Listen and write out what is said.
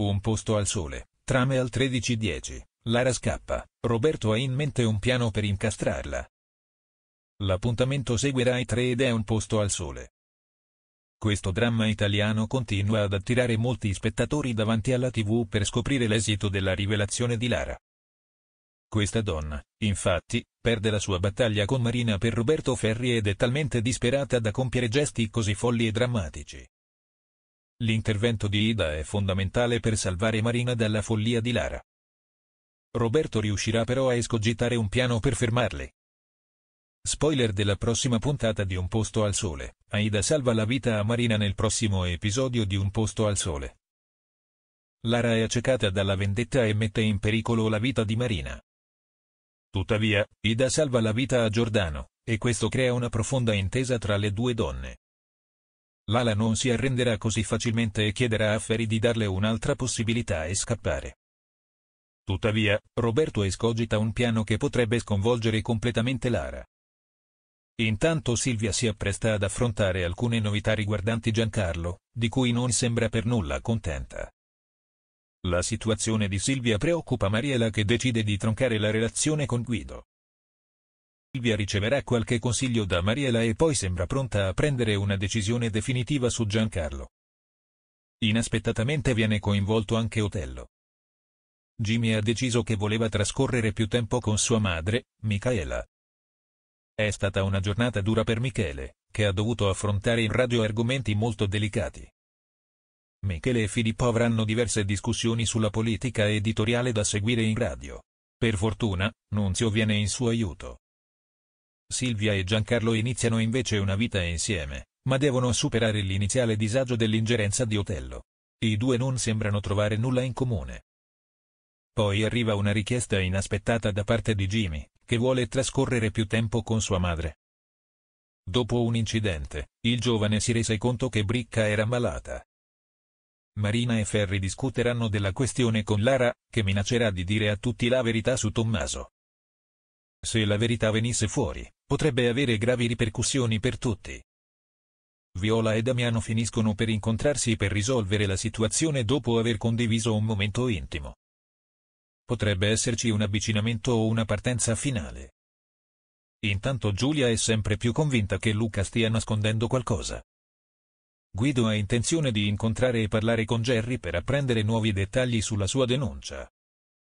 Un posto al sole, trame al 13.10, Lara scappa, Roberto ha in mente un piano per incastrarla. L'appuntamento seguirà ai tre ed è un posto al sole. Questo dramma italiano continua ad attirare molti spettatori davanti alla tv per scoprire l'esito della rivelazione di Lara. Questa donna, infatti, perde la sua battaglia con Marina per Roberto Ferri ed è talmente disperata da compiere gesti così folli e drammatici, L'intervento di Ida è fondamentale per salvare Marina dalla follia di Lara. Roberto riuscirà però a escogitare un piano per fermarli. Spoiler della prossima puntata di Un posto al sole, Aida salva la vita a Marina nel prossimo episodio di Un posto al sole. Lara è accecata dalla vendetta e mette in pericolo la vita di Marina. Tuttavia, Ida salva la vita a Giordano, e questo crea una profonda intesa tra le due donne. Lala non si arrenderà così facilmente e chiederà a Ferry di darle un'altra possibilità e scappare. Tuttavia, Roberto escogita un piano che potrebbe sconvolgere completamente Lara. Intanto Silvia si appresta ad affrontare alcune novità riguardanti Giancarlo, di cui non sembra per nulla contenta. La situazione di Silvia preoccupa Mariela che decide di troncare la relazione con Guido. Silvia riceverà qualche consiglio da Mariela e poi sembra pronta a prendere una decisione definitiva su Giancarlo. Inaspettatamente viene coinvolto anche Otello. Jimmy ha deciso che voleva trascorrere più tempo con sua madre, Michaela. È stata una giornata dura per Michele, che ha dovuto affrontare in radio argomenti molto delicati. Michele e Filippo avranno diverse discussioni sulla politica editoriale da seguire in radio. Per fortuna, Nunzio viene in suo aiuto. Silvia e Giancarlo iniziano invece una vita insieme, ma devono superare l'iniziale disagio dell'ingerenza di Otello. I due non sembrano trovare nulla in comune. Poi arriva una richiesta inaspettata da parte di Jimmy, che vuole trascorrere più tempo con sua madre. Dopo un incidente, il giovane si rese conto che Bricca era malata. Marina e Ferri discuteranno della questione con Lara, che minaccerà di dire a tutti la verità su Tommaso. Se la verità venisse fuori, potrebbe avere gravi ripercussioni per tutti. Viola e Damiano finiscono per incontrarsi per risolvere la situazione dopo aver condiviso un momento intimo. Potrebbe esserci un avvicinamento o una partenza finale. Intanto Giulia è sempre più convinta che Luca stia nascondendo qualcosa. Guido ha intenzione di incontrare e parlare con Jerry per apprendere nuovi dettagli sulla sua denuncia.